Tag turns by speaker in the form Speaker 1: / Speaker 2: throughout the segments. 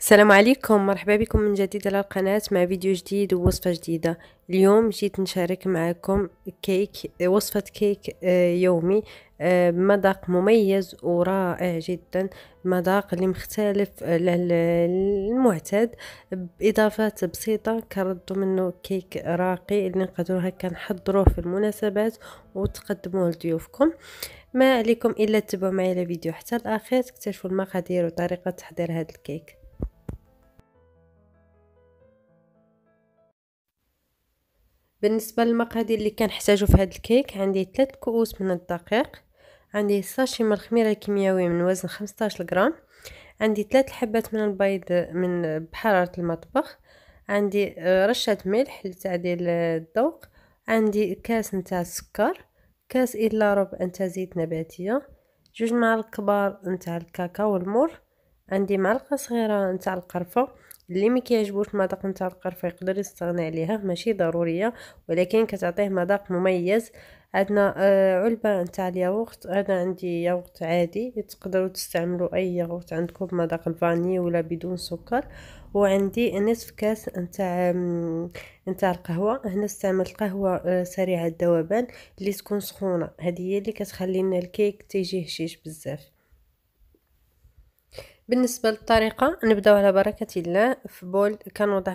Speaker 1: السلام عليكم مرحبا بكم من جديد على القناة مع فيديو جديد ووصفة جديدة اليوم جيت نشارك معكم كيك وصفة كيك آه، يومي بمذاق آه، مميز ورائع جدا مذاق اللي مختلف آه، للمعتاد بإضافات بسيطة كردوا منه كيك راقي اللي نقدروا هكا نحضروه في المناسبات وتقدموه لضيوفكم ما عليكم إلا تتبعوا معي الفيديو حتى الأخير تكتشفوا المقادير وطريقة تحضير هذا الكيك بالنسبه للمقادير اللي كنحتاجو في هاد الكيك عندي 3 كؤوس من الدقيق عندي ساشي من الخميره الكيميائيه من وزن 15 غرام عندي 3 حبات من البيض من بحراره المطبخ عندي آه، رشه ملح لتعديل الذوق عندي كاس نتاع السكر كاس الا ربع نتاع زيت نباتيه جوج معالق كبار نتاع الكاكاو المر عندي معلقه صغيره نتاع القرفه اللي ما كيعجبوش المذاق نتاع القرفه يقدر يستغنى عليها ماشي ضروريه ولكن كتعطيه مذاق مميز عندنا آه، علبه نتاع الياغورت هذا عندي ياغورت عادي تقدروا تستعملوا اي ياغورت عندكم بمذاق الفاني ولا بدون سكر وعندي نصف كاس نتاع نتاع القهوه هنا استعملت قهوه آه، سريعه الذوبان اللي تكون سخونه هذه هي اللي كتخلي لنا الكيك تيجي هشيش بزاف بالنسبه للطريقه نبداو على بركه الله في بول كنوضع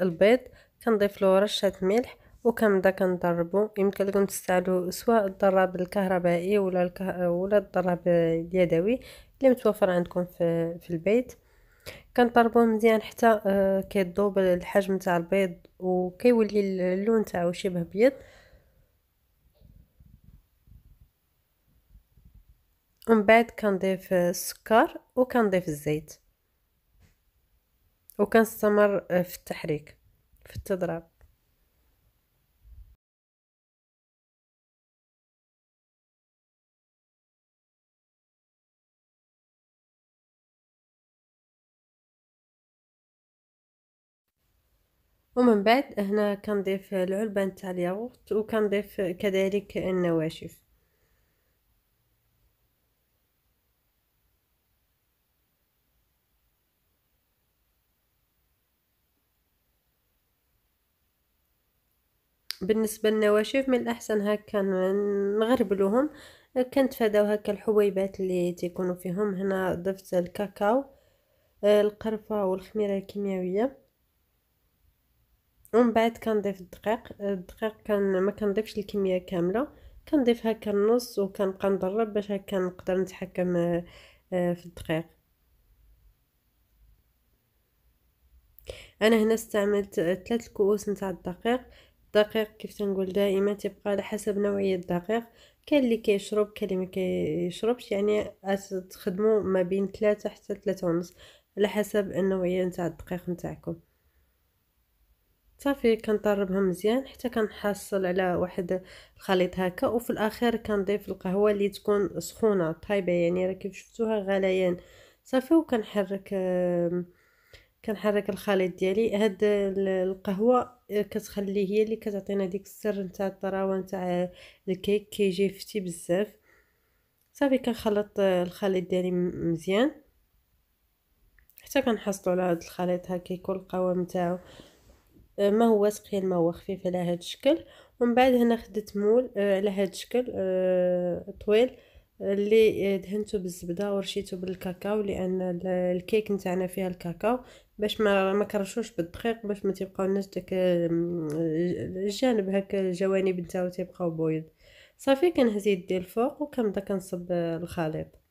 Speaker 1: البيض كنضيف له رشه ملح وكنبدا كنضربو يمكن لكم تستعملوا سواء الضراب الكهربائي ولا الكه... ولا الضراب اليدوي اللي متوفر عندكم في في البيت كنضربو مزيان حتى آه، كيذوب الحجم تاع البيض وكيولي اللون تاعو شبه بيض ومن بعد كنضيف السكر وكنضيف الزيت وكنستمر في التحريك في التضراب ومن بعد هنا كنضيف العلبه نتاع الياغورت وكنضيف كذلك النواشف بالنسبة للنواشف من الأحسن هكا نغربلوهم كنتفاداو هكا الحبيبات اللي تيكونوا فيهم هنا ضفت الكاكاو آه، القرفة والخميرة الكيميائية ومن بعد كنضيف الدقيق الدقيق كان ما كنضيفش الكميه كامله كنضيف هكا النص وكنبقى نضرب باش هكا نقدر نتحكم آه، آه، في الدقيق انا هنا استعملت ثلاث كؤوس نتاع الدقيق الدقيق كيف تنقول دائما تبقى على حسب نوعيه الدقيق كاين اللي كيشرب كاين اللي ما كيشربش يعني تخدموا ما بين ثلاثة حتى ثلاثة ونص على حسب النوعيه نتاع الدقيق نتاعكم صافي كنطربها مزيان حتى كنحصل على واحد الخليط هكا وفي الاخير كنضيف القهوه اللي تكون سخونه طايبه يعني راه كيف شفتوها غليان صافي وكنحرك آه كنحرك الخليط ديالي هاد القهوه آه، كتخلي هي اللي كتعطينا ديك السر نتاع الطراوه نتاع الكيك كيجي فتي بزاف صافي كنخلط آه، الخليط ديالي مزيان حتى كنحصلوا على هاد الخليط هكا يكون القوام نتاعو آه، ما هو ثقيل يعني ما هو خفيف على هاد الشكل ومن بعد هنا خدت مول على هاد الشكل طويل اللي دهنته بالزبده ورشيته بالكاكاو لان الكيك نتاعنا فيها الكاكاو باش ما ما كرشوش بالدقيق باش ما تبقاو الناس داك الجانب هكا الجوانب نتاعو تيبقاو بويض صافي كنهز يدي الفوق وكنبدا كنصب الخليط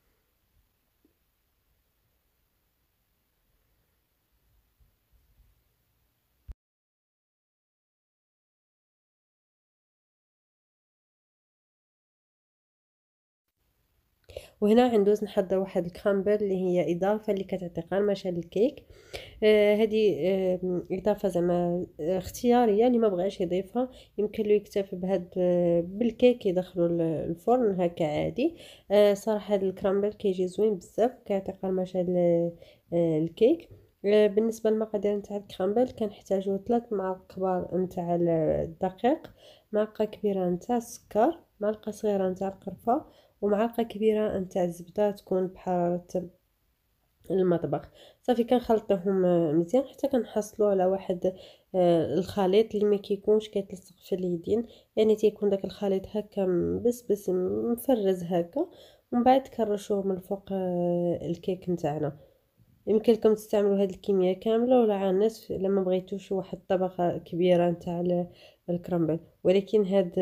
Speaker 1: وهنا غندوز نحضر واحد الكرامبل اللي هي اضافه اللي كتعطي قرمشه للكيك هذه آه آه اضافه زعما آه، اختياريه اللي ما بغاش يضيفها يمكن له يكتفي بهاد آه، بالكيك يدخلو الفرن هكا عادي آه صراحه هاد الكرامبل كيجي زوين بزاف كيعطي قرمشه للكيك آه، بالنسبه للمقادير نتاع الكرامبل كنحتاجو 3 معالق كبار نتاع الدقيق معلقه كبيره نتاع السكر معلقه صغيره نتاع القرفه ومعلقه كبيره نتاع الزبده تكون بحراره المطبخ صافي كنخلطوهم مزيان حتى كنحصلوا على واحد آه، الخليط اللي ما كيكونش كيتلصق في اليدين يعني تيكون داك الخليط هكا بس مفرز هكا ومن بعد كنرشوه من فوق آه، الكيك نتاعنا يمكن لكم تستعملوا هاد الكميه كامله ولا على الناس لما بغيتوش واحد الطبقه كبيره نتاع الكرنبل ولكن هاد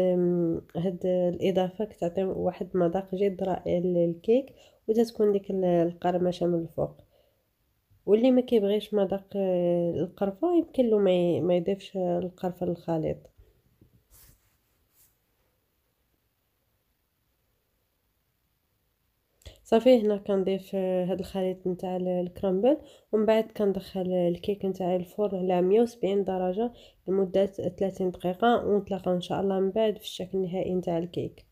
Speaker 1: هاد الاضافه كتعطي واحد مذاق جد رائع للكيك وتتكون ديك القرمشه من الفوق واللي ما كيبغيش مذاق آه، القرفه يمكن له ما يضيفش القرفه للخليط صافي هنا كنضيف هاد الخليط نتاع الكرامبل ومن بعد كندخل الكيك نتاعي الفرن على 170 درجه لمده 30 دقيقه ونتلاقاو ان شاء الله من بعد في الشكل النهائي نتاع الكيك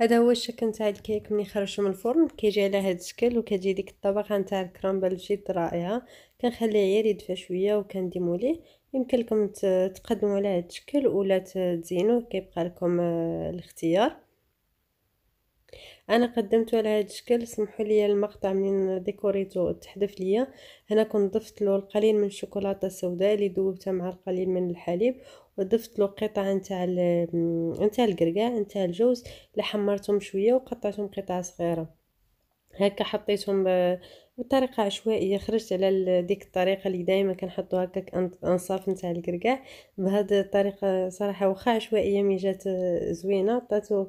Speaker 1: هذا هو الشكل نتاع الكيك ملي خرجو من الفرن كيجي على هذا الشكل وكتجي ديك الطبقه نتاع الكرامبل جد رائعه كنخليه غير يدفى شويه وكنديمو ليه يمكن لكم تقدموا على هذا الشكل ولا تزينوه كيبقى لكم آه، الاختيار انا قدمته على هذا الشكل سمحوا لي المقطع منين ديكوريتو تحذف ليا هنا كنت ضفت له القليل من الشوكولاته السوداء اللي ذوبتها مع القليل من الحليب وضفت له قطعه نتاع نتاع القرقاع نتاع الجوز اللي حمرتهم شويه وقطعتهم قطع صغيره هكا حطيتهم بطريقه عشوائيه خرجت على ديك الطريقه اللي دائما كنحطو هكاك انصاف نتاع القرقاع بهاد الطريقه صراحه واخا عشوائيه مي جات زوينه عطاتو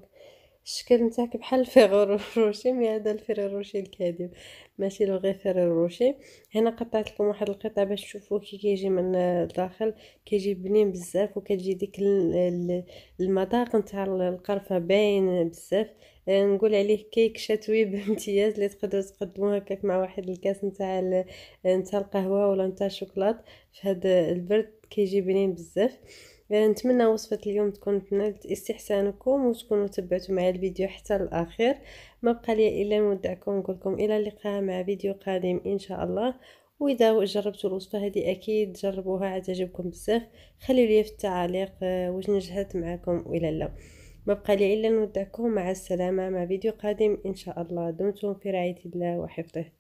Speaker 1: الشكل نتاعك بحال الفيغور روشي مي هذا الفيرير روشي الكاذب ماشي لو غير فيرير روشي هنا قطعت لكم واحد القطعه باش تشوفوه كي كيجي من الداخل كيجي بنين بزاف وكتجي ديك المذاق نتاع القرفه باين بزاف آه، نقول عليه كيك شتوي بامتياز اللي تقدروا تقدموه هكاك مع واحد الكاس نتاع نتاع القهوه ولا نتاع الشوكولات في هذا البرد كيجي بنين بزاف نتمنى وصفة اليوم تكون تنالت استحسانكم وتكونوا تبعتوا معي الفيديو حتى الاخير ما بقى لي الا نودعكم نقولكم الى اللقاء مع فيديو قادم ان شاء الله واذا جربتوا الوصفه هذه اكيد جربوها عتعجبكم بزاف خليو لي في التعليق آه، واش نجحت معكم ولا لا ما بقى لي الا نودعكم مع السلامه مع فيديو قادم ان شاء الله دمتم في رعايه الله وحفظه